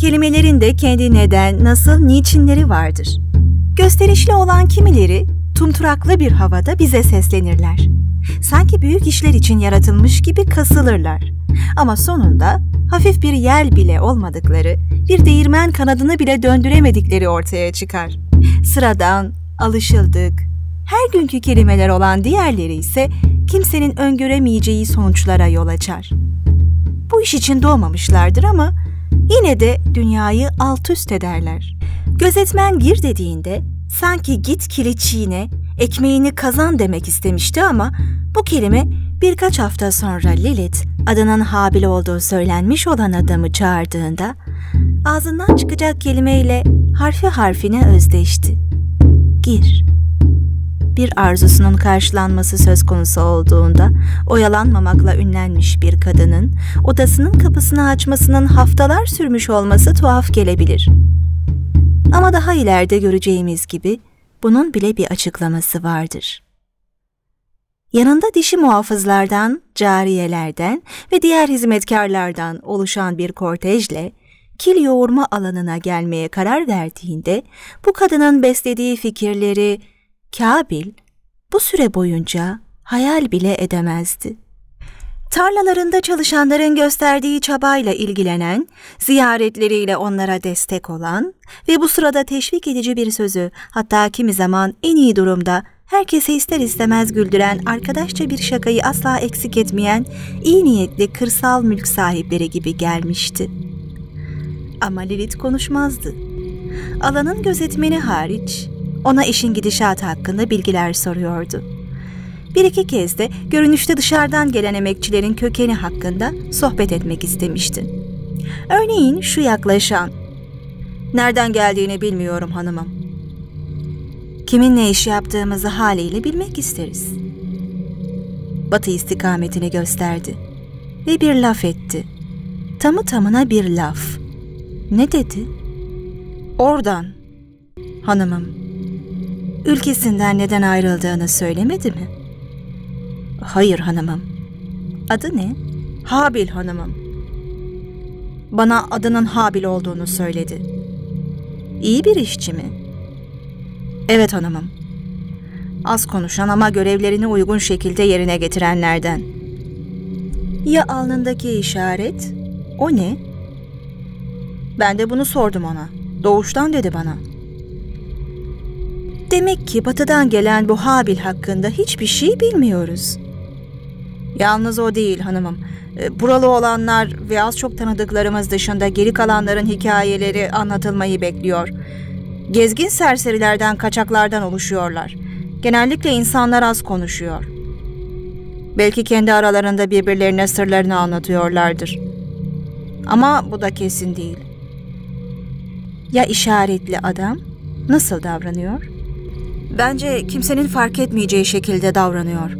Kelimelerin de kendi neden, nasıl, niçinleri vardır. Gösterişli olan kimileri tumturaklı bir havada bize seslenirler. Sanki büyük işler için yaratılmış gibi kasılırlar. Ama sonunda hafif bir yel bile olmadıkları, bir değirmen kanadını bile döndüremedikleri ortaya çıkar. Sıradan, alışıldık, her günkü kelimeler olan diğerleri ise kimsenin öngöremeyeceği sonuçlara yol açar. Bu iş için doğmamışlardır ama yine de dünyayı alt üst ederler. Gözetmen gir dediğinde sanki git kili çiğne, ekmeğini kazan demek istemişti ama bu kelime birkaç hafta sonra Lilith adının Habil olduğu söylenmiş olan adamı çağırdığında ağzından çıkacak kelimeyle harfi harfine özdeşti. Gir bir arzusunun karşılanması söz konusu olduğunda oyalanmamakla ünlenmiş bir kadının odasının kapısını açmasının haftalar sürmüş olması tuhaf gelebilir. Ama daha ileride göreceğimiz gibi bunun bile bir açıklaması vardır. Yanında dişi muhafızlardan, cariyelerden ve diğer hizmetkarlardan oluşan bir kortejle kil yoğurma alanına gelmeye karar verdiğinde bu kadının beslediği fikirleri Kabil bu süre boyunca hayal bile edemezdi. Tarlalarında çalışanların gösterdiği çabayla ilgilenen, ziyaretleriyle onlara destek olan ve bu sırada teşvik edici bir sözü hatta kimi zaman en iyi durumda herkese ister istemez güldüren, arkadaşça bir şakayı asla eksik etmeyen iyi niyetli kırsal mülk sahipleri gibi gelmişti. Ama Lilith konuşmazdı. Alanın gözetmeni hariç ona işin gidişatı hakkında bilgiler soruyordu. Bir iki kez de görünüşte dışarıdan gelen emekçilerin kökeni hakkında sohbet etmek istemişti. Örneğin şu yaklaşan, ''Nereden geldiğini bilmiyorum hanımım. Kimin ne iş yaptığımızı haliyle bilmek isteriz.'' Batı istikametini gösterdi ve bir laf etti. Tamı tamına bir laf. Ne dedi? Oradan. Hanımım, ülkesinden neden ayrıldığını söylemedi mi? Hayır hanımım. Adı ne? Habil hanımım. Bana adının Habil olduğunu söyledi. İyi bir işçi mi? Evet hanımım. Az konuşan ama görevlerini uygun şekilde yerine getirenlerden. Ya alnındaki işaret? O ne? Ben de bunu sordum ona. Doğuştan dedi bana.'' Demek ki batıdan gelen bu Habil hakkında hiçbir şey bilmiyoruz. Yalnız o değil hanımım. E, buralı olanlar ve az çok tanıdıklarımız dışında geri kalanların hikayeleri anlatılmayı bekliyor. Gezgin serserilerden, kaçaklardan oluşuyorlar. Genellikle insanlar az konuşuyor. Belki kendi aralarında birbirlerine sırlarını anlatıyorlardır. Ama bu da kesin değil. Ya işaretli adam nasıl davranıyor?'' Bence kimsenin fark etmeyeceği şekilde davranıyor.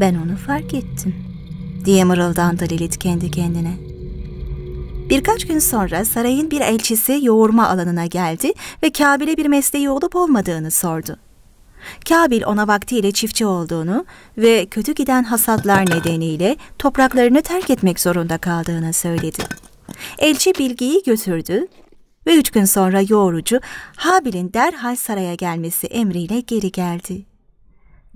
Ben onu fark ettim, diye mırıldandı Lilith kendi kendine. Birkaç gün sonra sarayın bir elçisi yoğurma alanına geldi ve Kabil'e bir mesleği olup olmadığını sordu. Kabil ona vaktiyle çiftçi olduğunu ve kötü giden hasatlar nedeniyle topraklarını terk etmek zorunda kaldığını söyledi. Elçi bilgiyi götürdü ve üç gün sonra yoğurucu Habil'in derhal saraya gelmesi emriyle geri geldi.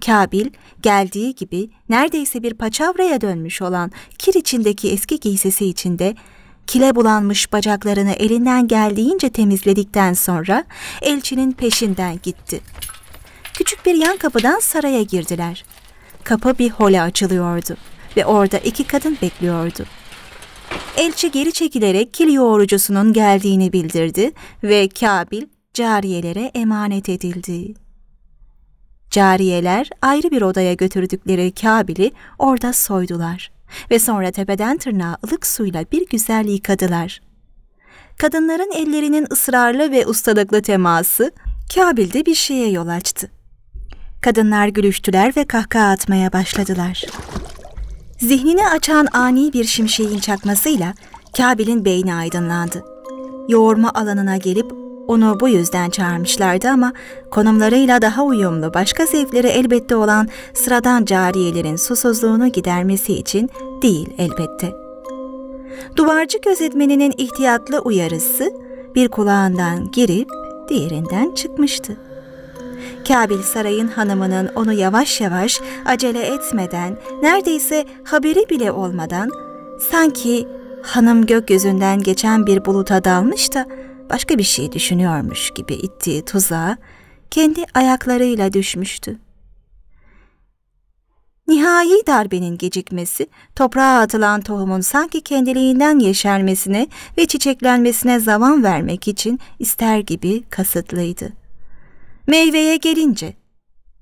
Kabil geldiği gibi neredeyse bir paçavraya dönmüş olan kir içindeki eski giysisi içinde kile bulanmış bacaklarını elinden geldiğince temizledikten sonra elçinin peşinden gitti. Küçük bir yan kapıdan saraya girdiler. Kapı bir hole açılıyordu ve orada iki kadın bekliyordu. Elçi geri çekilerek kil yoğurucusunun geldiğini bildirdi ve Kabil cariyelere emanet edildi. Cariyeler ayrı bir odaya götürdükleri Kabil'i orada soydular ve sonra tepeden tırnağa ılık suyla bir güzel yıkadılar. Kadınların ellerinin ısrarlı ve ustalıklı teması Kabil'de bir şeye yol açtı. Kadınlar gülüştüler ve kahkaha atmaya başladılar. Zihnini açan ani bir şimşeğin çakmasıyla Kabil'in beyni aydınlandı. Yoğurma alanına gelip onu bu yüzden çağırmışlardı ama konumlarıyla daha uyumlu başka zevkleri elbette olan sıradan cariyelerin susuzluğunu gidermesi için değil elbette. Duvarcı gözetmeninin ihtiyatlı uyarısı bir kulağından girip diğerinden çıkmıştı. Kabil sarayın hanımının onu yavaş yavaş acele etmeden, neredeyse haberi bile olmadan, sanki hanım gökyüzünden geçen bir buluta dalmış da başka bir şey düşünüyormuş gibi ittiği tuzağa kendi ayaklarıyla düşmüştü. Nihai darbenin gecikmesi, toprağa atılan tohumun sanki kendiliğinden yeşermesine ve çiçeklenmesine zaman vermek için ister gibi kasıtlıydı. Meyveye gelince,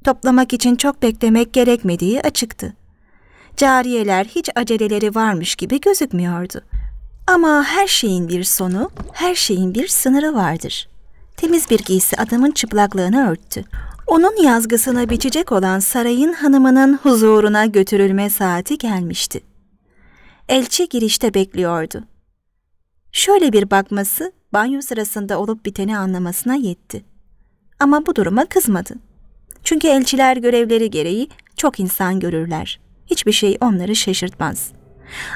toplamak için çok beklemek gerekmediği açıktı. Cariyeler hiç aceleleri varmış gibi gözükmüyordu. Ama her şeyin bir sonu, her şeyin bir sınırı vardır. Temiz bir giysi adamın çıplaklığını örttü. Onun yazgısına biçecek olan sarayın hanımının huzuruna götürülme saati gelmişti. Elçi girişte bekliyordu. Şöyle bir bakması banyo sırasında olup biteni anlamasına yetti. Ama bu duruma kızmadı. Çünkü elçiler görevleri gereği çok insan görürler. Hiçbir şey onları şaşırtmaz.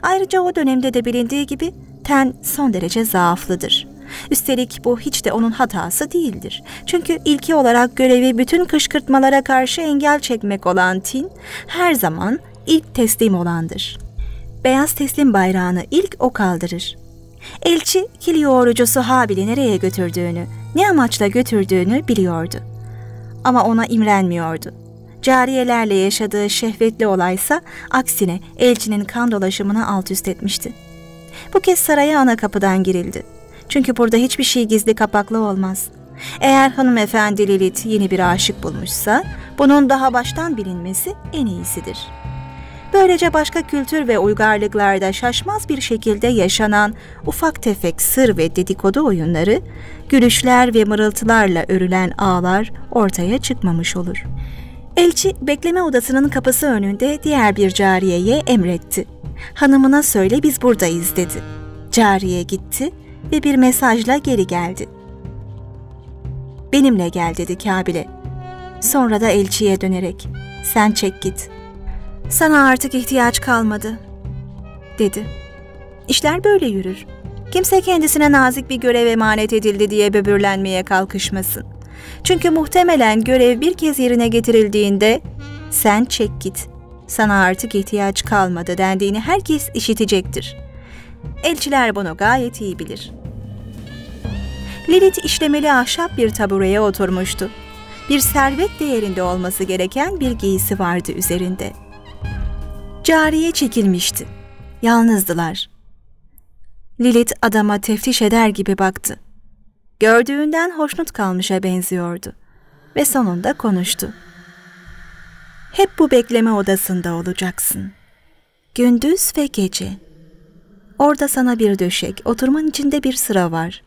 Ayrıca o dönemde de bilindiği gibi ten son derece zaaflıdır. Üstelik bu hiç de onun hatası değildir. Çünkü ilki olarak görevi bütün kışkırtmalara karşı engel çekmek olan Tin her zaman ilk teslim olandır. Beyaz teslim bayrağını ilk o kaldırır. Elçi Kilio orucusu Habil'i nereye götürdüğünü, ne amaçla götürdüğünü biliyordu. Ama ona imrenmiyordu. Cariyelerle yaşadığı şehvetli olaysa aksine elçinin kan dolaşımını alt üst etmişti. Bu kez saraya ana kapıdan girildi. Çünkü burada hiçbir şey gizli kapaklı olmaz. Eğer hanımefendi Lilith yeni bir aşık bulmuşsa bunun daha baştan bilinmesi en iyisidir.'' Böylece başka kültür ve uygarlıklarda şaşmaz bir şekilde yaşanan ufak tefek sır ve dedikodu oyunları, gülüşler ve mırıltılarla örülen ağlar ortaya çıkmamış olur. Elçi bekleme odasının kapısı önünde diğer bir cariyeye emretti. Hanımına söyle biz buradayız dedi. Cariye gitti ve bir mesajla geri geldi. Benimle gel dedi Kabil'e. Sonra da elçiye dönerek sen çek git.'' Sana artık ihtiyaç kalmadı, dedi. İşler böyle yürür. Kimse kendisine nazik bir görev emanet edildi diye böbürlenmeye kalkışmasın. Çünkü muhtemelen görev bir kez yerine getirildiğinde sen çek git, sana artık ihtiyaç kalmadı dendiğini herkes işitecektir. Elçiler bunu gayet iyi bilir. Lilith işlemeli ahşap bir tabureye oturmuştu. Bir servet değerinde olması gereken bir giysi vardı üzerinde.'' cariye çekilmişti. Yalnızdılar. Lilith adama teftiş eder gibi baktı. Gördüğünden hoşnut kalmışa benziyordu ve sonunda konuştu. Hep bu bekleme odasında olacaksın. Gündüz ve gece. Orada sana bir döşek, oturman içinde bir sıra var.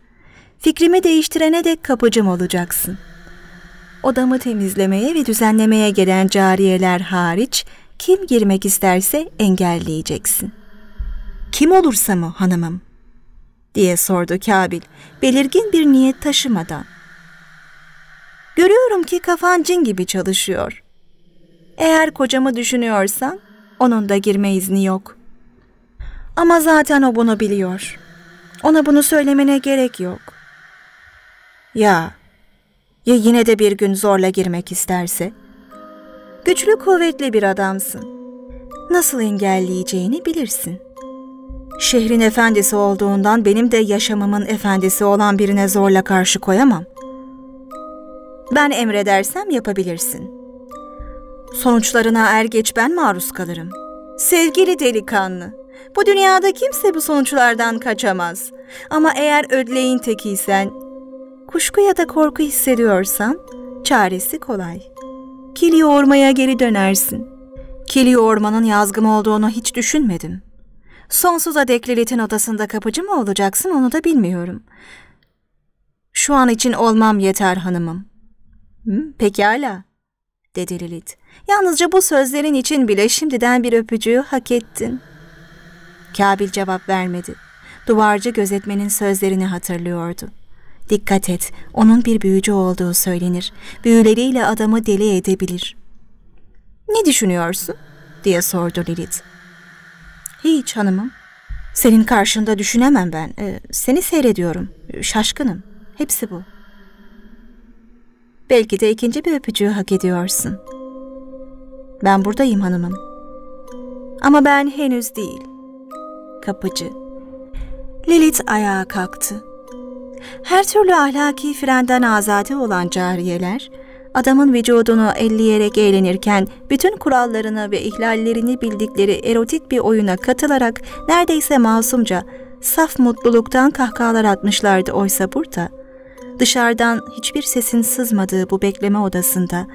Fikrimi değiştirene dek kapıcım olacaksın. Odamı temizlemeye ve düzenlemeye gelen cariyeler hariç kim girmek isterse engelleyeceksin. Kim olursa mı hanımım? diye sordu Kabil, belirgin bir niyet taşımadan. Görüyorum ki kafan cin gibi çalışıyor. Eğer kocamı düşünüyorsan onun da girme izni yok. Ama zaten o bunu biliyor. Ona bunu söylemene gerek yok. Ya, ya yine de bir gün zorla girmek isterse?'' Güçlü kuvvetli bir adamsın. Nasıl engelleyeceğini bilirsin. Şehrin efendisi olduğundan benim de yaşamımın efendisi olan birine zorla karşı koyamam. Ben emredersem yapabilirsin. Sonuçlarına er geç ben maruz kalırım. Sevgili delikanlı, bu dünyada kimse bu sonuçlardan kaçamaz. Ama eğer ödleyin tekiysen, kuşku ya da korku hissediyorsan, çaresi kolay.'' Kili ormaya geri dönersin. Kili ormanın yazgım olduğunu hiç düşünmedim. Sonsuza dek Lilith'in odasında kapıcı mı olacaksın onu da bilmiyorum. Şu an için olmam yeter hanımım. Hı, pekala, dedi Lilith. Yalnızca bu sözlerin için bile şimdiden bir öpücüğü hak ettin. Kabil cevap vermedi. Duvarcı gözetmenin sözlerini hatırlıyordu. Dikkat et, onun bir büyücü olduğu söylenir. Büyüleriyle adamı deli edebilir. Ne düşünüyorsun? diye sordu Lilith. Hiç hanımım. Senin karşında düşünemem ben. Ee, seni seyrediyorum. Şaşkınım. Hepsi bu. Belki de ikinci bir öpücüğü hak ediyorsun. Ben buradayım hanımım. Ama ben henüz değil. Kapıcı. Lilith ayağa kalktı. Her türlü ahlaki frenden azade olan cariyeler, adamın vücudunu elleyerek eğlenirken bütün kurallarını ve ihlallerini bildikleri erotik bir oyuna katılarak neredeyse masumca, saf mutluluktan kahkahalar atmışlardı oysa burada. Dışarıdan hiçbir sesin sızmadığı bu bekleme odasında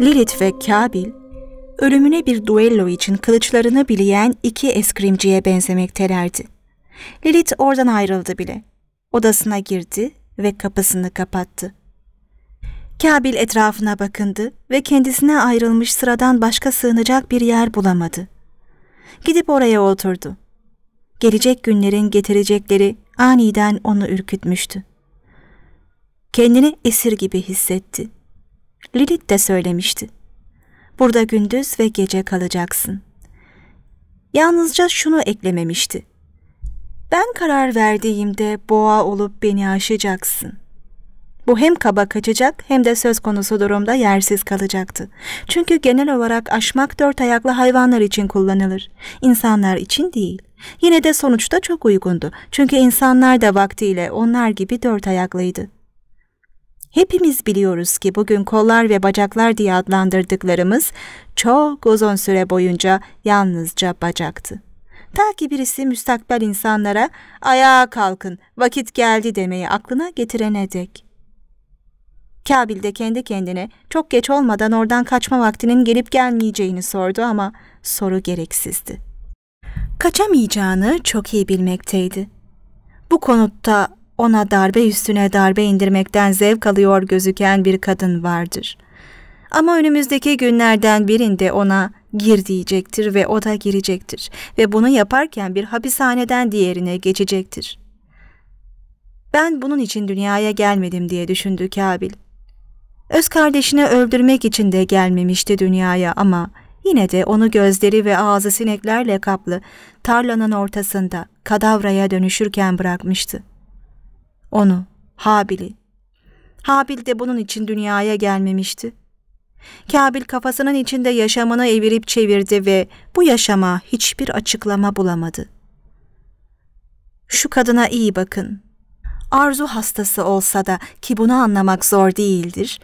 Lilith ve Kabil, ölümüne bir duello için kılıçlarını bileyen iki eskrimciye benzemektelerdi. Lilith oradan ayrıldı bile odasına girdi ve kapısını kapattı. Kabil etrafına bakındı ve kendisine ayrılmış sıradan başka sığınacak bir yer bulamadı. Gidip oraya oturdu. Gelecek günlerin getirecekleri aniden onu ürkütmüştü. Kendini esir gibi hissetti. Lilith de söylemişti. Burada gündüz ve gece kalacaksın. Yalnızca şunu eklememişti. Ben karar verdiğimde boğa olup beni aşacaksın. Bu hem kaba kaçacak hem de söz konusu durumda yersiz kalacaktı. Çünkü genel olarak aşmak dört ayaklı hayvanlar için kullanılır. İnsanlar için değil. Yine de sonuçta çok uygundu. Çünkü insanlar da vaktiyle onlar gibi dört ayaklıydı. Hepimiz biliyoruz ki bugün kollar ve bacaklar diye adlandırdıklarımız çok uzun süre boyunca yalnızca bacaktı. Ta ki birisi müstakbel insanlara ayağa kalkın, vakit geldi demeyi aklına getirene dek. Kabil de kendi kendine çok geç olmadan oradan kaçma vaktinin gelip gelmeyeceğini sordu ama soru gereksizdi. Kaçamayacağını çok iyi bilmekteydi. Bu konutta ona darbe üstüne darbe indirmekten zevk alıyor gözüken bir kadın vardır. Ama önümüzdeki günlerden birinde ona gir diyecektir ve o da girecektir ve bunu yaparken bir hapishaneden diğerine geçecektir. Ben bunun için dünyaya gelmedim diye düşündü Kabil. Öz kardeşini öldürmek için de gelmemişti dünyaya ama yine de onu gözleri ve ağzı sineklerle kaplı tarlanın ortasında kadavraya dönüşürken bırakmıştı. Onu, Habil'i. Habil de bunun için dünyaya gelmemişti. Kabil kafasının içinde yaşamını evirip çevirdi ve bu yaşama hiçbir açıklama bulamadı. Şu kadına iyi bakın. Arzu hastası olsa da ki bunu anlamak zor değildir.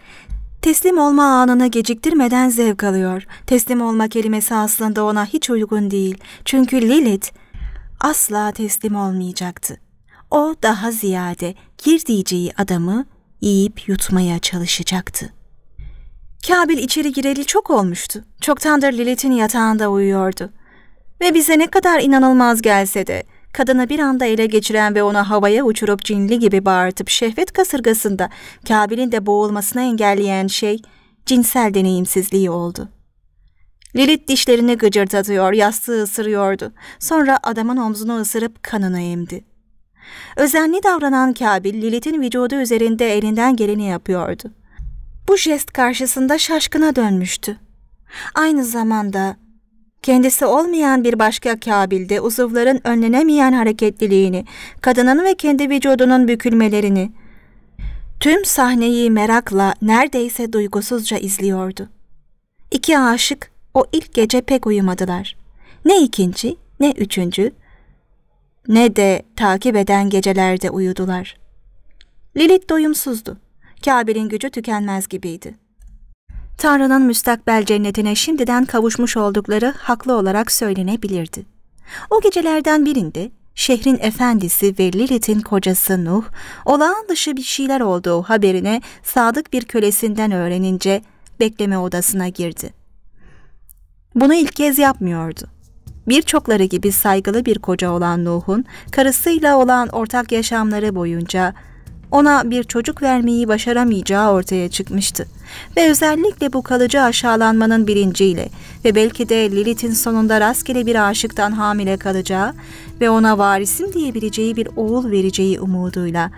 Teslim olma anını geciktirmeden zevk alıyor. Teslim olma kelimesi aslında ona hiç uygun değil. Çünkü Lilith asla teslim olmayacaktı. O daha ziyade gir diyeceği adamı yiyip yutmaya çalışacaktı. Kabil içeri gireli çok olmuştu. Çoktandır Lilith'in yatağında uyuyordu. Ve bize ne kadar inanılmaz gelse de, kadını bir anda ele geçiren ve ona havaya uçurup cinli gibi bağırtıp şehvet kasırgasında Kabil'in de boğulmasına engelleyen şey, cinsel deneyimsizliği oldu. Lilith dişlerini gıcırdatıyor, yastığı ısırıyordu. Sonra adamın omzunu ısırıp kanını emdi. Özenli davranan Kabil, Lilith'in vücudu üzerinde elinden geleni yapıyordu bu jest karşısında şaşkına dönmüştü. Aynı zamanda kendisi olmayan bir başka kabilde uzuvların önlenemeyen hareketliliğini, kadının ve kendi vücudunun bükülmelerini, tüm sahneyi merakla neredeyse duygusuzca izliyordu. İki aşık o ilk gece pek uyumadılar. Ne ikinci, ne üçüncü, ne de takip eden gecelerde uyudular. Lilith doyumsuzdu. Kabe'nin gücü tükenmez gibiydi. Tanrı'nın müstakbel cennetine şimdiden kavuşmuş oldukları haklı olarak söylenebilirdi. O gecelerden birinde şehrin efendisi ve Lilith'in kocası Nuh, olağan dışı bir şeyler olduğu haberine sadık bir kölesinden öğrenince bekleme odasına girdi. Bunu ilk kez yapmıyordu. Birçokları gibi saygılı bir koca olan Nuh'un karısıyla olan ortak yaşamları boyunca ona bir çocuk vermeyi başaramayacağı ortaya çıkmıştı. Ve özellikle bu kalıcı aşağılanmanın bilinciyle ve belki de Lilith'in sonunda rastgele bir aşıktan hamile kalacağı ve ona varisim diyebileceği bir oğul vereceği umuduyla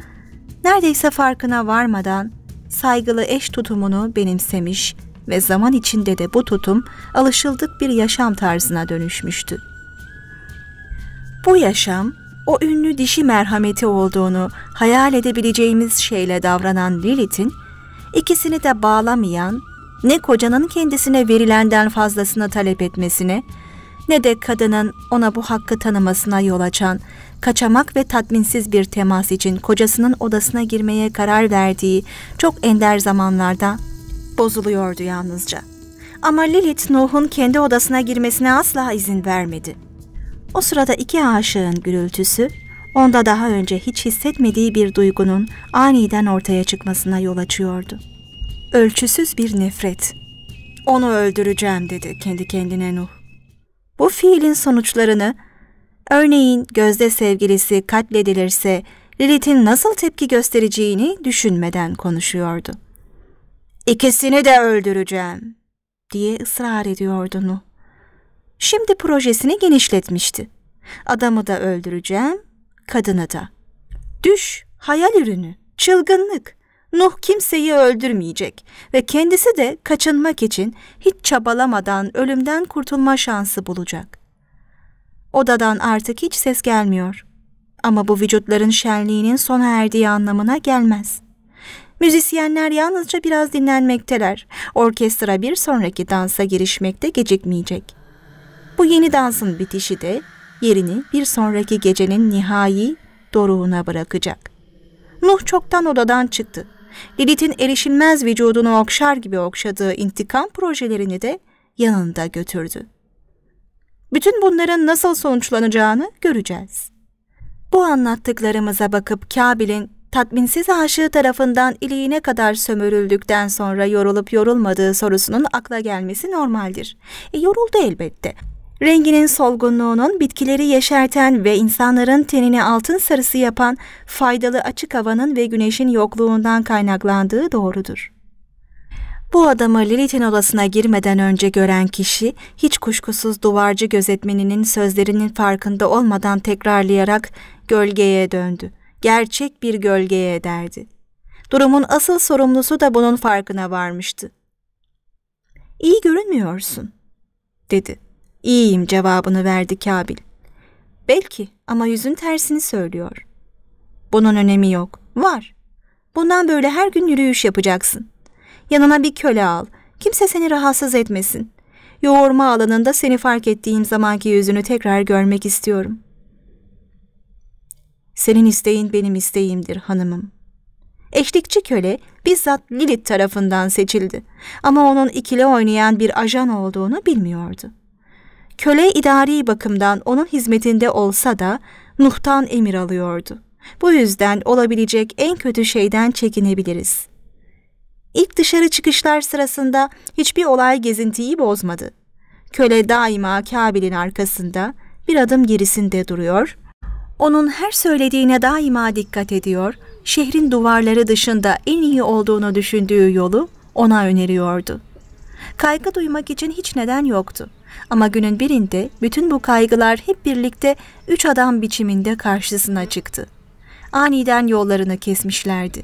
neredeyse farkına varmadan saygılı eş tutumunu benimsemiş ve zaman içinde de bu tutum alışıldık bir yaşam tarzına dönüşmüştü. Bu yaşam o ünlü dişi merhameti olduğunu hayal edebileceğimiz şeyle davranan Lilith'in, ikisini de bağlamayan, ne kocanın kendisine verilenden fazlasını talep etmesine, ne de kadının ona bu hakkı tanımasına yol açan, kaçamak ve tatminsiz bir temas için kocasının odasına girmeye karar verdiği çok ender zamanlarda bozuluyordu yalnızca. Ama Lilith Nuh'un kendi odasına girmesine asla izin vermedi.'' O sırada iki aşığın gürültüsü, onda daha önce hiç hissetmediği bir duygunun aniden ortaya çıkmasına yol açıyordu. Ölçüsüz bir nefret. Onu öldüreceğim dedi kendi kendine Nuh. Bu fiilin sonuçlarını, örneğin gözde sevgilisi katledilirse Lilith'in nasıl tepki göstereceğini düşünmeden konuşuyordu. İkisini de öldüreceğim diye ısrar ediyordu Nuh. Şimdi projesini genişletmişti. Adamı da öldüreceğim, kadını da. Düş, hayal ürünü, çılgınlık. Nuh kimseyi öldürmeyecek ve kendisi de kaçınmak için hiç çabalamadan ölümden kurtulma şansı bulacak. Odadan artık hiç ses gelmiyor. Ama bu vücutların şenliğinin sona erdiği anlamına gelmez. Müzisyenler yalnızca biraz dinlenmekteler. Orkestra bir sonraki dansa girişmekte gecikmeyecek.'' Bu yeni dansın bitişi de yerini bir sonraki gecenin nihai doruğuna bırakacak. Nuh çoktan odadan çıktı. Lilith'in erişilmez vücudunu okşar gibi okşadığı intikam projelerini de yanında götürdü. Bütün bunların nasıl sonuçlanacağını göreceğiz. Bu anlattıklarımıza bakıp Kabil'in tatminsiz aşığı tarafından iliğine kadar sömürüldükten sonra yorulup yorulmadığı sorusunun akla gelmesi normaldir. E, yoruldu elbette. Renginin solgunluğunun bitkileri yeşerten ve insanların tenini altın sarısı yapan faydalı açık havanın ve güneşin yokluğundan kaynaklandığı doğrudur. Bu adamı Lilith'in odasına girmeden önce gören kişi, hiç kuşkusuz duvarcı gözetmeninin sözlerinin farkında olmadan tekrarlayarak gölgeye döndü. Gerçek bir gölgeye derdi. Durumun asıl sorumlusu da bunun farkına varmıştı. İyi görünmüyorsun, dedi. İyiyim cevabını verdi Kabil. Belki ama yüzün tersini söylüyor. Bunun önemi yok. Var. Bundan böyle her gün yürüyüş yapacaksın. Yanına bir köle al. Kimse seni rahatsız etmesin. Yoğurma alanında seni fark ettiğim zamanki yüzünü tekrar görmek istiyorum. Senin isteğin benim isteğimdir hanımım. Eşlikçi köle bizzat Lilith tarafından seçildi ama onun ikili oynayan bir ajan olduğunu bilmiyordu köle idari bakımdan onun hizmetinde olsa da Nuh'tan emir alıyordu. Bu yüzden olabilecek en kötü şeyden çekinebiliriz. İlk dışarı çıkışlar sırasında hiçbir olay gezintiyi bozmadı. Köle daima Kabil'in arkasında, bir adım gerisinde duruyor. Onun her söylediğine daima dikkat ediyor, şehrin duvarları dışında en iyi olduğunu düşündüğü yolu ona öneriyordu. Kaygı duymak için hiç neden yoktu. Ama günün birinde bütün bu kaygılar hep birlikte üç adam biçiminde karşısına çıktı. Aniden yollarını kesmişlerdi.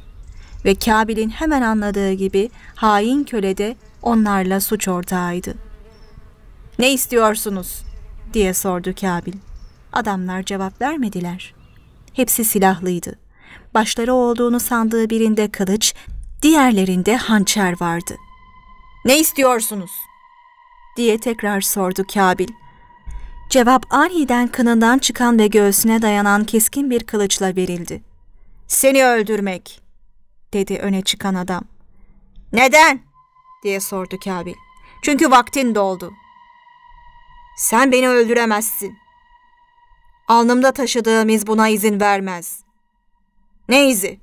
Ve Kabil'in hemen anladığı gibi hain köle de onlarla suç ortağıydı. ''Ne istiyorsunuz?'' diye sordu Kabil. Adamlar cevap vermediler. Hepsi silahlıydı. Başları olduğunu sandığı birinde kılıç, diğerlerinde hançer vardı. ''Ne istiyorsunuz?'' diye tekrar sordu Kabil. Cevap aniden kınından çıkan ve göğsüne dayanan keskin bir kılıçla verildi. Seni öldürmek, dedi öne çıkan adam. Neden? diye sordu Kabil. Çünkü vaktin doldu. Sen beni öldüremezsin. Alnımda taşıdığım iz buna izin vermez. Ne izi?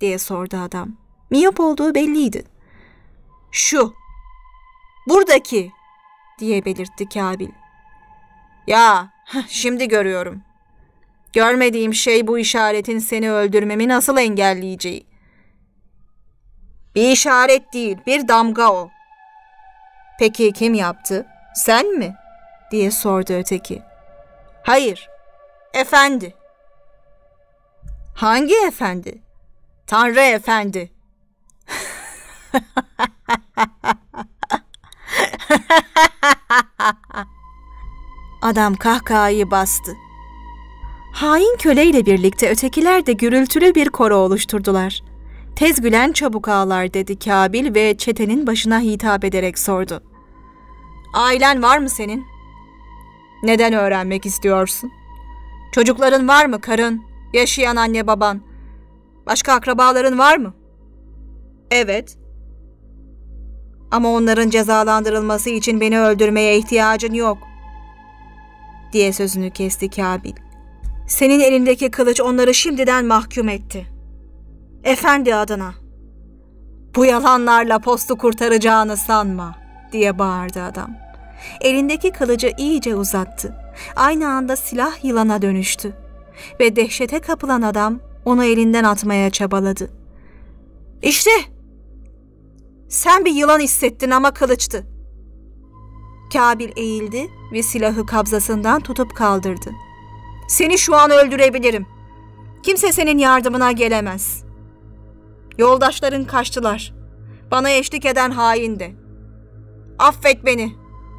diye sordu adam. Miyop olduğu belliydi. Şu, buradaki diye belirtti Kabil. Ya şimdi görüyorum. Görmediğim şey bu işaretin seni öldürmemi nasıl engelleyeceği. Bir işaret değil bir damga o. Peki kim yaptı? Sen mi? diye sordu öteki. Hayır. Efendi. Hangi efendi? Tanrı efendi. Adam kahkahayı bastı. Hain köleyle birlikte ötekiler de gürültülü bir koro oluşturdular. Tez gülen çabuk ağlar dedi Kabil ve çetenin başına hitap ederek sordu. Ailen var mı senin? Neden öğrenmek istiyorsun? Çocukların var mı karın, yaşayan anne baban? Başka akrabaların var mı? Evet. Ama onların cezalandırılması için beni öldürmeye ihtiyacın yok diye sözünü kesti Kabil. Senin elindeki kılıç onları şimdiden mahkum etti. Efendi adına. Bu yalanlarla postu kurtaracağını sanma diye bağırdı adam. Elindeki kılıcı iyice uzattı. Aynı anda silah yılana dönüştü. Ve dehşete kapılan adam onu elinden atmaya çabaladı. İşte! Sen bir yılan hissettin ama kılıçtı. Kabil eğildi ve silahı kabzasından tutup kaldırdı. Seni şu an öldürebilirim. Kimse senin yardımına gelemez. Yoldaşların kaçtılar. Bana eşlik eden haindi. Affet beni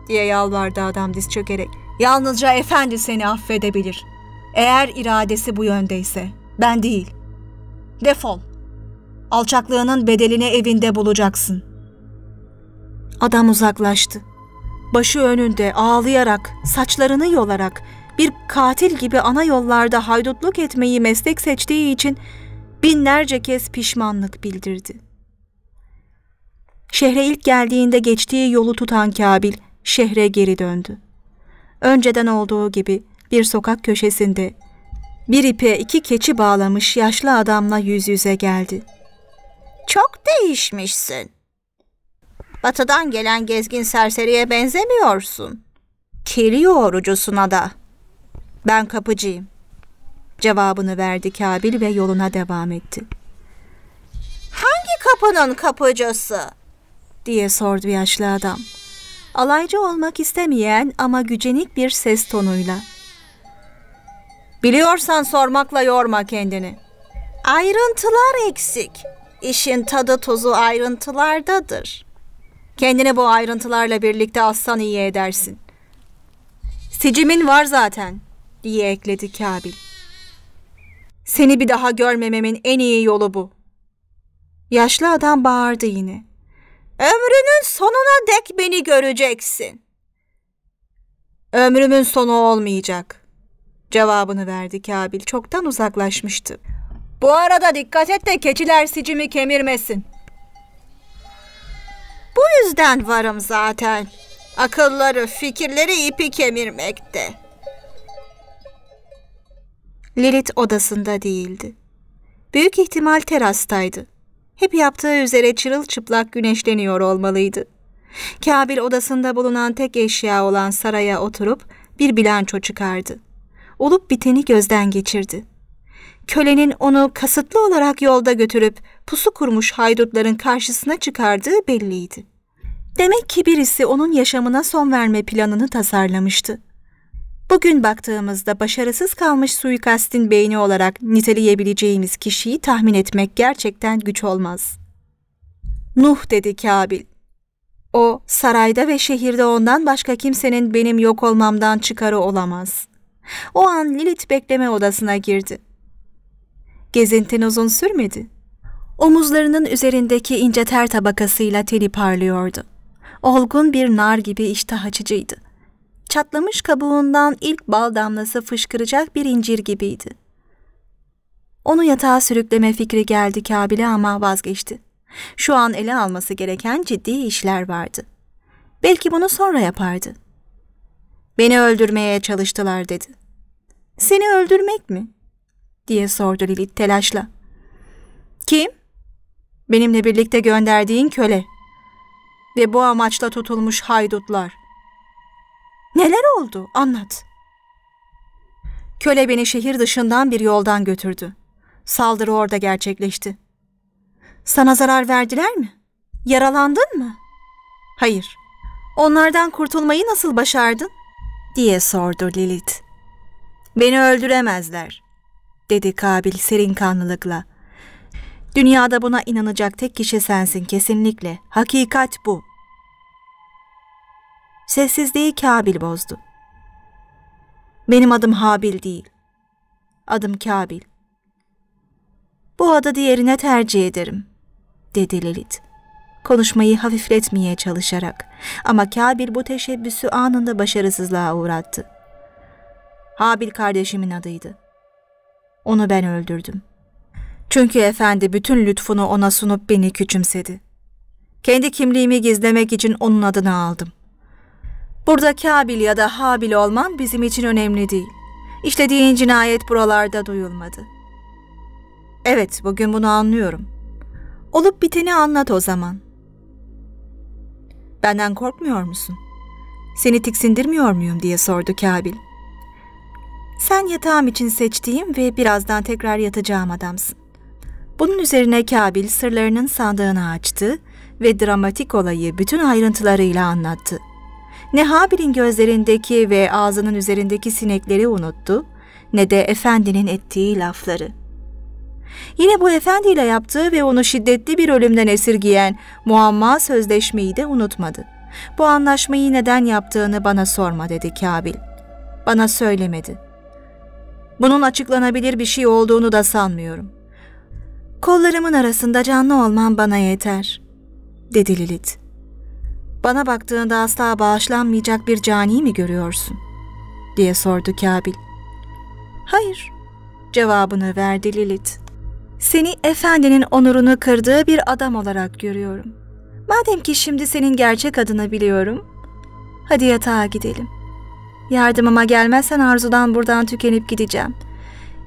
diye yalvardı adam diz çökerek. Yalnızca efendi seni affedebilir. Eğer iradesi bu yöndeyse. Ben değil. Defol. Alçaklığının bedelini evinde bulacaksın. Adam uzaklaştı başı önünde ağlayarak, saçlarını yolarak bir katil gibi ana yollarda haydutluk etmeyi meslek seçtiği için binlerce kez pişmanlık bildirdi. Şehre ilk geldiğinde geçtiği yolu tutan Kabil şehre geri döndü. Önceden olduğu gibi bir sokak köşesinde bir ipe iki keçi bağlamış yaşlı adamla yüz yüze geldi. Çok değişmişsin. Batıdan gelen gezgin serseriye benzemiyorsun. Keri yorucusuna da. Ben kapıcıyım. Cevabını verdi Kabil ve yoluna devam etti. Hangi kapının kapıcısı? diye sordu yaşlı adam. Alaycı olmak istemeyen ama gücenik bir ses tonuyla. Biliyorsan sormakla yorma kendini. Ayrıntılar eksik. İşin tadı tozu ayrıntılardadır.'' Kendine bu ayrıntılarla birlikte aslan iyi edersin. Sicimin var zaten diye ekledi Kabil. Seni bir daha görmememin en iyi yolu bu. Yaşlı adam bağırdı yine. Ömrünün sonuna dek beni göreceksin. Ömrümün sonu olmayacak. Cevabını verdi Kabil. Çoktan uzaklaşmıştı. Bu arada dikkat et de keçiler sicimi kemirmesin. Bu yüzden varım zaten. Akılları, fikirleri ipi kemirmekte. Lilith odasında değildi. Büyük ihtimal terastaydı. Hep yaptığı üzere çırılçıplak güneşleniyor olmalıydı. Kabil odasında bulunan tek eşya olan saraya oturup bir bilanço çıkardı. Olup biteni gözden geçirdi kölenin onu kasıtlı olarak yolda götürüp pusu kurmuş haydutların karşısına çıkardığı belliydi. Demek ki birisi onun yaşamına son verme planını tasarlamıştı. Bugün baktığımızda başarısız kalmış suikastin beyni olarak niteleyebileceğimiz kişiyi tahmin etmek gerçekten güç olmaz. Nuh dedi Kabil. O sarayda ve şehirde ondan başka kimsenin benim yok olmamdan çıkarı olamaz. O an Lilith bekleme odasına girdi. Gezintin uzun sürmedi. Omuzlarının üzerindeki ince ter tabakasıyla teli parlıyordu. Olgun bir nar gibi iştah açıcıydı. Çatlamış kabuğundan ilk bal damlası fışkıracak bir incir gibiydi. Onu yatağa sürükleme fikri geldi Kabil'e ama vazgeçti. Şu an ele alması gereken ciddi işler vardı. Belki bunu sonra yapardı. Beni öldürmeye çalıştılar dedi. Seni öldürmek mi? diye sordu Lilith telaşla. Kim? Benimle birlikte gönderdiğin köle. Ve bu amaçla tutulmuş haydutlar. Neler oldu? Anlat. Köle beni şehir dışından bir yoldan götürdü. Saldırı orada gerçekleşti. Sana zarar verdiler mi? Yaralandın mı? Hayır. Onlardan kurtulmayı nasıl başardın? diye sordu Lilith. Beni öldüremezler dedi Kabil serin kanlılıkla. Dünyada buna inanacak tek kişi sensin kesinlikle. Hakikat bu. Sessizliği Kabil bozdu. Benim adım Habil değil. Adım Kabil. Bu adı diğerine tercih ederim, dedi Lilith. Konuşmayı hafifletmeye çalışarak. Ama Kabil bu teşebbüsü anında başarısızlığa uğrattı. Habil kardeşimin adıydı. Onu ben öldürdüm. Çünkü efendi bütün lütfunu ona sunup beni küçümsedi. Kendi kimliğimi gizlemek için onun adını aldım. Burada Kabil ya da Habil olman bizim için önemli değil. İşlediğin cinayet buralarda duyulmadı. Evet, bugün bunu anlıyorum. Olup biteni anlat o zaman. Benden korkmuyor musun? Seni tiksindirmiyor muyum diye sordu Kabil. Sen yatağım için seçtiğim ve birazdan tekrar yatacağım adamsın. Bunun üzerine Kabil sırlarının sandığını açtı ve dramatik olayı bütün ayrıntılarıyla anlattı. Ne Habil'in gözlerindeki ve ağzının üzerindeki sinekleri unuttu ne de efendinin ettiği lafları. Yine bu efendiyle yaptığı ve onu şiddetli bir ölümden esirgiyen muamma sözleşmeyi de unutmadı. Bu anlaşmayı neden yaptığını bana sorma dedi Kabil. Bana söylemedi.'' Bunun açıklanabilir bir şey olduğunu da sanmıyorum. Kollarımın arasında canlı olman bana yeter, dedi Lilith. Bana baktığında asla bağışlanmayacak bir cani mi görüyorsun? diye sordu Kabil. Hayır, cevabını verdi Lilith. Seni efendinin onurunu kırdığı bir adam olarak görüyorum. Madem ki şimdi senin gerçek adını biliyorum, hadi yatağa gidelim. Yardımıma gelmezsen arzudan buradan tükenip gideceğim.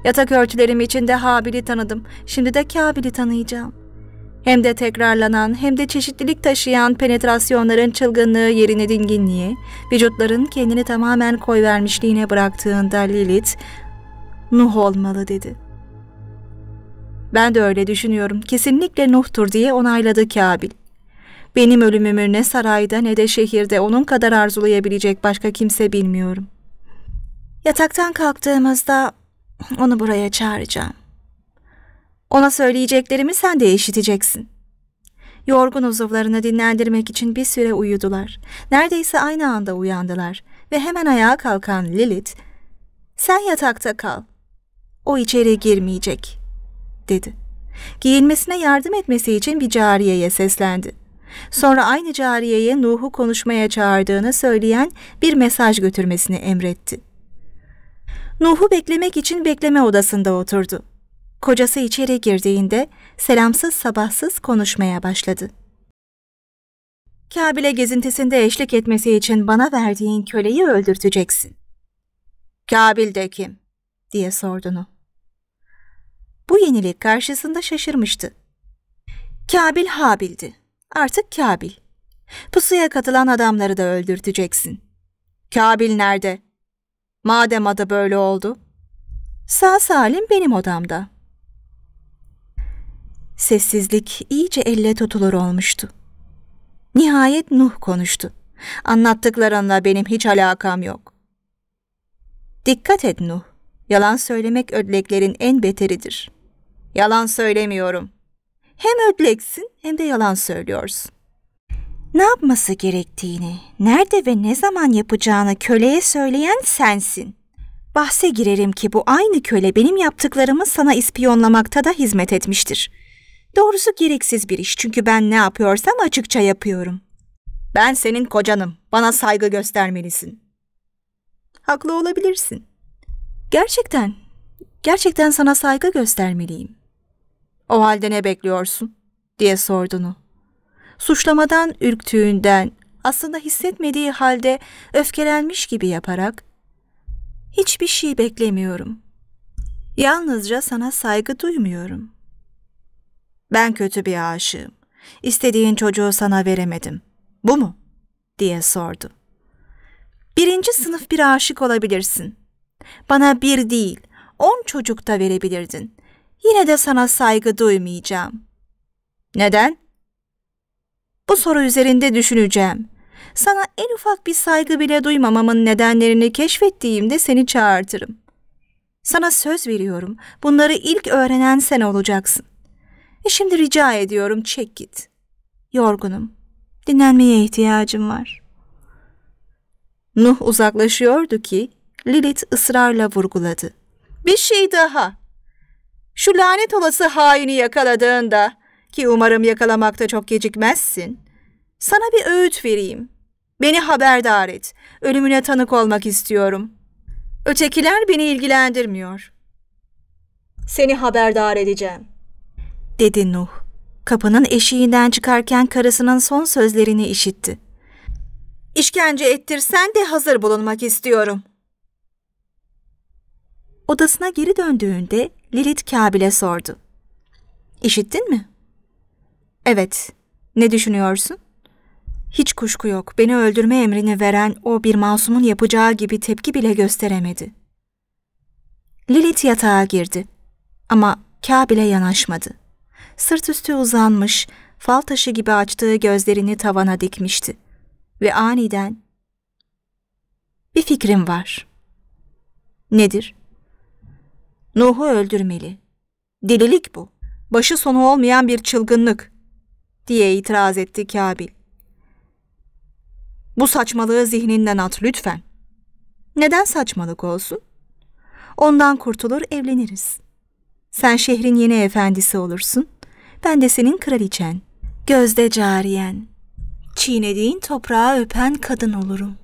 Yatak örtülerim içinde Habil'i tanıdım. Şimdi de Kabil'i tanıyacağım. Hem de tekrarlanan hem de çeşitlilik taşıyan penetrasyonların çılgınlığı yerine dinginliği, vücutların kendini tamamen koyvermişliğine bıraktığında Lilith, Nuh olmalı dedi. Ben de öyle düşünüyorum. Kesinlikle Nuh'tur diye onayladı Kabil. Benim ölümümü ne sarayda ne de şehirde onun kadar arzulayabilecek başka kimse bilmiyorum. Yataktan kalktığımızda onu buraya çağıracağım. Ona söyleyeceklerimi sen de işiteceksin. Yorgun uzuvlarını dinlendirmek için bir süre uyudular. Neredeyse aynı anda uyandılar ve hemen ayağa kalkan Lilith, ''Sen yatakta kal, o içeri girmeyecek.'' dedi. Giyinmesine yardım etmesi için bir cariyeye seslendi. Sonra aynı cariyeye Nuh'u konuşmaya çağırdığını söyleyen bir mesaj götürmesini emretti. Nuh'u beklemek için bekleme odasında oturdu. Kocası içeri girdiğinde selamsız sabahsız konuşmaya başladı. Kabil'e gezintisinde eşlik etmesi için bana verdiğin köleyi öldürteceksin. Kabil de kim? diye sordu Nuh. Bu yenilik karşısında şaşırmıştı. Kabil Habil'di artık Kabil. Pusuya katılan adamları da öldürteceksin. Kabil nerede? Madem adı böyle oldu. Sağ salim benim odamda. Sessizlik iyice elle tutulur olmuştu. Nihayet Nuh konuştu. Anlattıklarınla benim hiç alakam yok. Dikkat et Nuh. Yalan söylemek ödleklerin en beteridir. Yalan söylemiyorum.'' Hem ödleksin hem de yalan söylüyorsun. Ne yapması gerektiğini, nerede ve ne zaman yapacağını köleye söyleyen sensin. Bahse girerim ki bu aynı köle benim yaptıklarımı sana ispiyonlamakta da hizmet etmiştir. Doğrusu gereksiz bir iş çünkü ben ne yapıyorsam açıkça yapıyorum. Ben senin kocanım. Bana saygı göstermelisin. Haklı olabilirsin. Gerçekten, gerçekten sana saygı göstermeliyim. O halde ne bekliyorsun? diye sordun o. Suçlamadan ürktüğünden aslında hissetmediği halde öfkelenmiş gibi yaparak hiçbir şey beklemiyorum. Yalnızca sana saygı duymuyorum. Ben kötü bir aşığım. İstediğin çocuğu sana veremedim. Bu mu? diye sordu. Birinci sınıf bir aşık olabilirsin. Bana bir değil, on çocuk da verebilirdin yine de sana saygı duymayacağım. Neden? Bu soru üzerinde düşüneceğim. Sana en ufak bir saygı bile duymamamın nedenlerini keşfettiğimde seni çağırtırım. Sana söz veriyorum. Bunları ilk öğrenen sen olacaksın. E şimdi rica ediyorum çek git. Yorgunum. Dinlenmeye ihtiyacım var. Nuh uzaklaşıyordu ki Lilith ısrarla vurguladı. Bir şey daha. Şu lanet olası haini yakaladığında ki umarım yakalamakta çok gecikmezsin. Sana bir öğüt vereyim. Beni haberdar et. Ölümüne tanık olmak istiyorum. Ötekiler beni ilgilendirmiyor. Seni haberdar edeceğim. Dedi Nuh. Kapının eşiğinden çıkarken karısının son sözlerini işitti. İşkence ettirsen de hazır bulunmak istiyorum. Odasına geri döndüğünde Lilith Kabil'e sordu. İşittin mi? Evet. Ne düşünüyorsun? Hiç kuşku yok. Beni öldürme emrini veren o bir masumun yapacağı gibi tepki bile gösteremedi. Lilith yatağa girdi. Ama Kabil'e yanaşmadı. Sırt üstü uzanmış, fal taşı gibi açtığı gözlerini tavana dikmişti. Ve aniden ''Bir fikrim var.'' ''Nedir?'' Nuh'u öldürmeli. Delilik bu. Başı sonu olmayan bir çılgınlık diye itiraz etti Kabil. Bu saçmalığı zihninden at lütfen. Neden saçmalık olsun? Ondan kurtulur evleniriz. Sen şehrin yeni efendisi olursun. Ben de senin kraliçen. Gözde cariyen. Çiğnediğin toprağı öpen kadın olurum.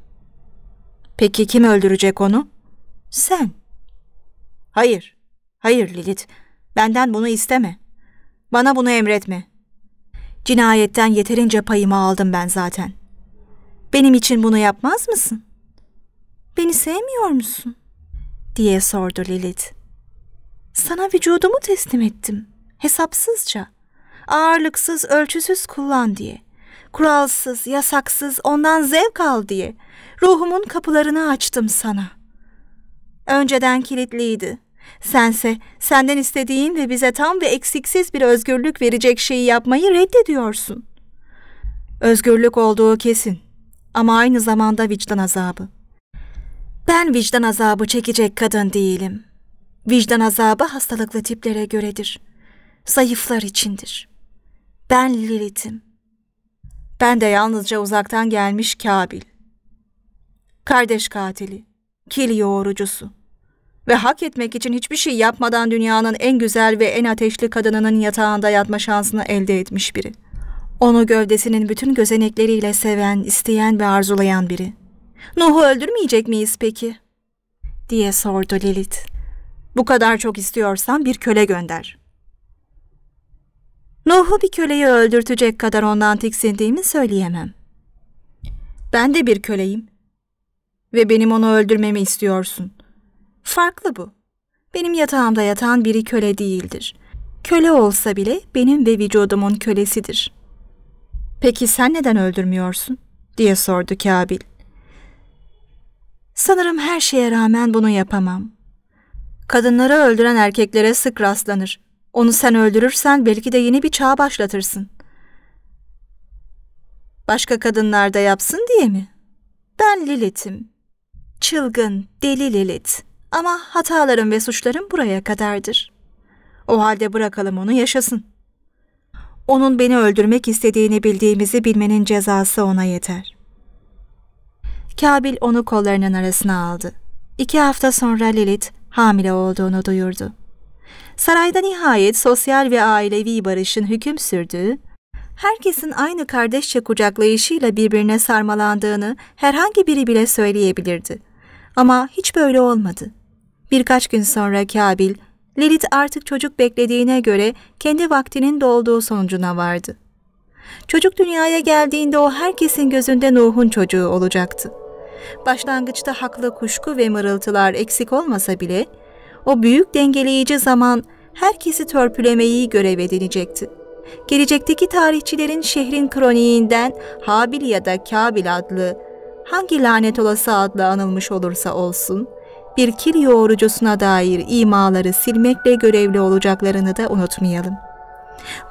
Peki kim öldürecek onu? Sen. Hayır. Hayır Lilith, benden bunu isteme. Bana bunu emretme. Cinayetten yeterince payımı aldım ben zaten. Benim için bunu yapmaz mısın? Beni sevmiyor musun? diye sordu Lilith. Sana vücudumu teslim ettim. Hesapsızca. Ağırlıksız, ölçüsüz kullan diye. Kuralsız, yasaksız, ondan zevk al diye. Ruhumun kapılarını açtım sana. Önceden kilitliydi. Sense senden istediğin ve bize tam ve eksiksiz bir özgürlük verecek şeyi yapmayı reddediyorsun. Özgürlük olduğu kesin ama aynı zamanda vicdan azabı. Ben vicdan azabı çekecek kadın değilim. Vicdan azabı hastalıklı tiplere göredir. Zayıflar içindir. Ben Lilith'im. Ben de yalnızca uzaktan gelmiş Kabil. Kardeş katili, kil yoğurucusu ve hak etmek için hiçbir şey yapmadan dünyanın en güzel ve en ateşli kadınının yatağında yatma şansını elde etmiş biri. Onu gövdesinin bütün gözenekleriyle seven, isteyen ve arzulayan biri. Nuh'u öldürmeyecek miyiz peki? diye sordu Lilith. Bu kadar çok istiyorsan bir köle gönder. Nuh'u bir köleyi öldürtecek kadar ondan tiksindiğimi söyleyemem. Ben de bir köleyim ve benim onu öldürmemi istiyorsun. Farklı bu. Benim yatağımda yatan biri köle değildir. Köle olsa bile benim ve vücudumun kölesidir. Peki sen neden öldürmüyorsun? diye sordu Kabil. Sanırım her şeye rağmen bunu yapamam. Kadınları öldüren erkeklere sık rastlanır. Onu sen öldürürsen belki de yeni bir çağ başlatırsın. Başka kadınlar da yapsın diye mi? Ben Lilith'im. Çılgın, deli Lilith. Ama hatalarım ve suçlarım buraya kadardır. O halde bırakalım onu yaşasın. Onun beni öldürmek istediğini bildiğimizi bilmenin cezası ona yeter. Kabil onu kollarının arasına aldı. İki hafta sonra Lilith hamile olduğunu duyurdu. Sarayda nihayet sosyal ve ailevi barışın hüküm sürdüğü, herkesin aynı kardeşçe kucaklayışıyla birbirine sarmalandığını herhangi biri bile söyleyebilirdi. Ama hiç böyle olmadı. Birkaç gün sonra Kabil, Lilith artık çocuk beklediğine göre kendi vaktinin dolduğu sonucuna vardı. Çocuk dünyaya geldiğinde o herkesin gözünde Nuh'un çocuğu olacaktı. Başlangıçta haklı kuşku ve mırıltılar eksik olmasa bile, o büyük dengeleyici zaman herkesi törpülemeyi görev edinecekti. Gelecekteki tarihçilerin şehrin kroniğinden Habil ya da Kabil adlı, hangi lanet olası adla anılmış olursa olsun, bir kir yoğurucusuna dair imaları silmekle görevli olacaklarını da unutmayalım.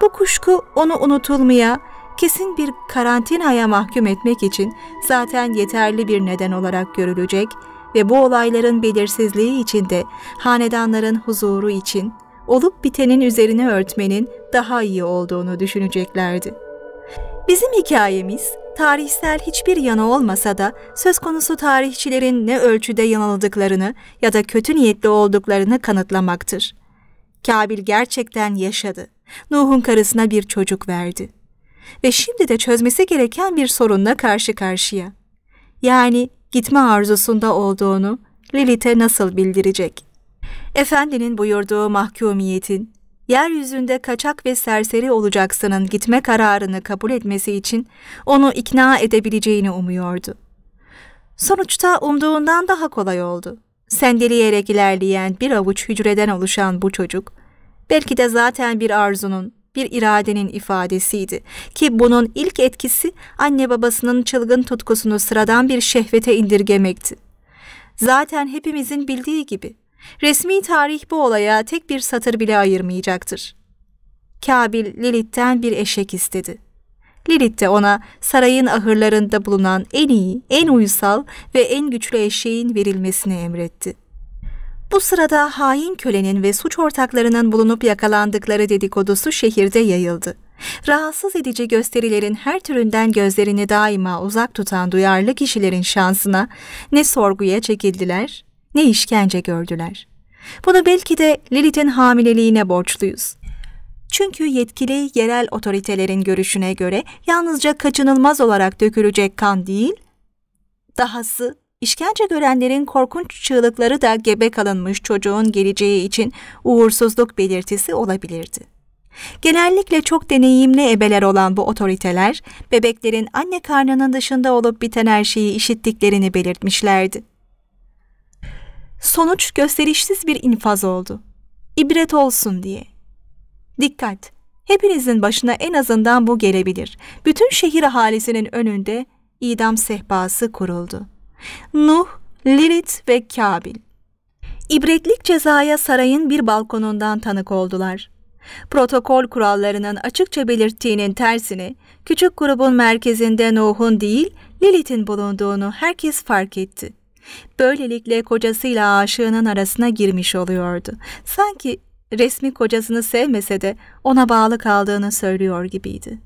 Bu kuşku onu unutulmaya, kesin bir karantinaya mahkum etmek için zaten yeterli bir neden olarak görülecek ve bu olayların belirsizliği içinde hanedanların huzuru için olup bitenin üzerine örtmenin daha iyi olduğunu düşüneceklerdi. Bizim hikayemiz tarihsel hiçbir yanı olmasa da söz konusu tarihçilerin ne ölçüde yanıldıklarını ya da kötü niyetli olduklarını kanıtlamaktır. Kabil gerçekten yaşadı. Nuh'un karısına bir çocuk verdi. Ve şimdi de çözmesi gereken bir sorunla karşı karşıya. Yani gitme arzusunda olduğunu Lilith'e nasıl bildirecek? Efendinin buyurduğu mahkumiyetin yeryüzünde kaçak ve serseri olacaksının gitme kararını kabul etmesi için onu ikna edebileceğini umuyordu. Sonuçta umduğundan daha kolay oldu. Sendeleyerek ilerleyen bir avuç hücreden oluşan bu çocuk, belki de zaten bir arzunun, bir iradenin ifadesiydi ki bunun ilk etkisi anne babasının çılgın tutkusunu sıradan bir şehvete indirgemekti. Zaten hepimizin bildiği gibi Resmi tarih bu olaya tek bir satır bile ayırmayacaktır. Kabil Lilith'ten bir eşek istedi. Lilith de ona sarayın ahırlarında bulunan en iyi, en uysal ve en güçlü eşeğin verilmesini emretti. Bu sırada hain kölenin ve suç ortaklarının bulunup yakalandıkları dedikodusu şehirde yayıldı. Rahatsız edici gösterilerin her türünden gözlerini daima uzak tutan duyarlı kişilerin şansına ne sorguya çekildiler ne işkence gördüler. Bunu belki de Lilith'in hamileliğine borçluyuz. Çünkü yetkili yerel otoritelerin görüşüne göre yalnızca kaçınılmaz olarak dökülecek kan değil, dahası işkence görenlerin korkunç çığlıkları da gebe kalınmış çocuğun geleceği için uğursuzluk belirtisi olabilirdi. Genellikle çok deneyimli ebeler olan bu otoriteler, bebeklerin anne karnının dışında olup biten her şeyi işittiklerini belirtmişlerdi. Sonuç gösterişsiz bir infaz oldu. İbret olsun diye. Dikkat! Hepinizin başına en azından bu gelebilir. Bütün şehir ahalisinin önünde idam sehpası kuruldu. Nuh, Lilith ve Kabil. İbretlik cezaya sarayın bir balkonundan tanık oldular. Protokol kurallarının açıkça belirttiğinin tersini, küçük grubun merkezinde Nuh'un değil, Lilith'in bulunduğunu herkes fark etti. Böylelikle kocasıyla aşığının arasına girmiş oluyordu. Sanki resmi kocasını sevmese de ona bağlı kaldığını söylüyor gibiydi.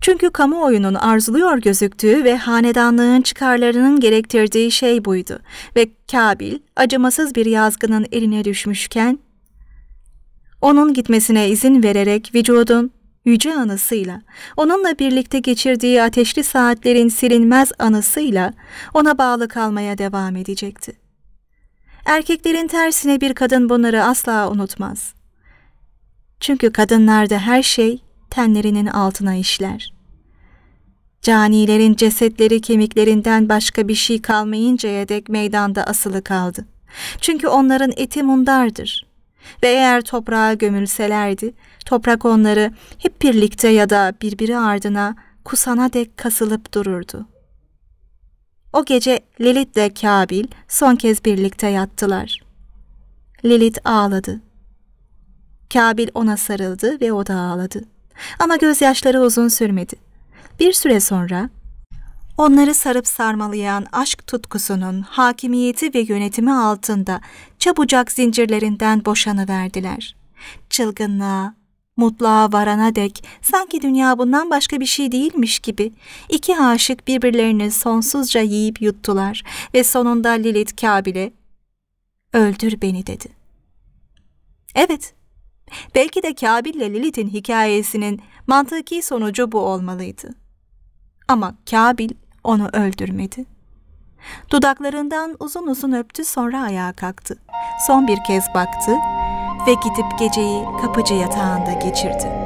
Çünkü kamuoyunun arzuluyor gözüktüğü ve hanedanlığın çıkarlarının gerektirdiği şey buydu. Ve Kabil acımasız bir yazgının eline düşmüşken, onun gitmesine izin vererek vücudun yüce anısıyla, onunla birlikte geçirdiği ateşli saatlerin silinmez anısıyla ona bağlı kalmaya devam edecekti. Erkeklerin tersine bir kadın bunları asla unutmaz. Çünkü kadınlarda her şey tenlerinin altına işler. Canilerin cesetleri kemiklerinden başka bir şey kalmayıncaya dek meydanda asılı kaldı. Çünkü onların eti mundardır. Ve eğer toprağa gömülselerdi, Toprak onları hep birlikte ya da birbiri ardına kusana dek kasılıp dururdu. O gece Lilith de Kabil son kez birlikte yattılar. Lilith ağladı. Kabil ona sarıldı ve o da ağladı. Ama gözyaşları uzun sürmedi. Bir süre sonra onları sarıp sarmalayan aşk tutkusunun hakimiyeti ve yönetimi altında çabucak zincirlerinden boşanıverdiler. Çılgınlığa, Mutluğa varana dek sanki dünya bundan başka bir şey değilmiş gibi iki aşık birbirlerini sonsuzca yiyip yuttular ve sonunda Lilith Kabil'e öldür beni dedi. Evet, belki de Kabil ile Lilith'in hikayesinin mantıki sonucu bu olmalıydı. Ama Kabil onu öldürmedi. Dudaklarından uzun uzun öptü sonra ayağa kalktı. Son bir kez baktı ve gidip geceyi kapıcı yatağında geçirdi.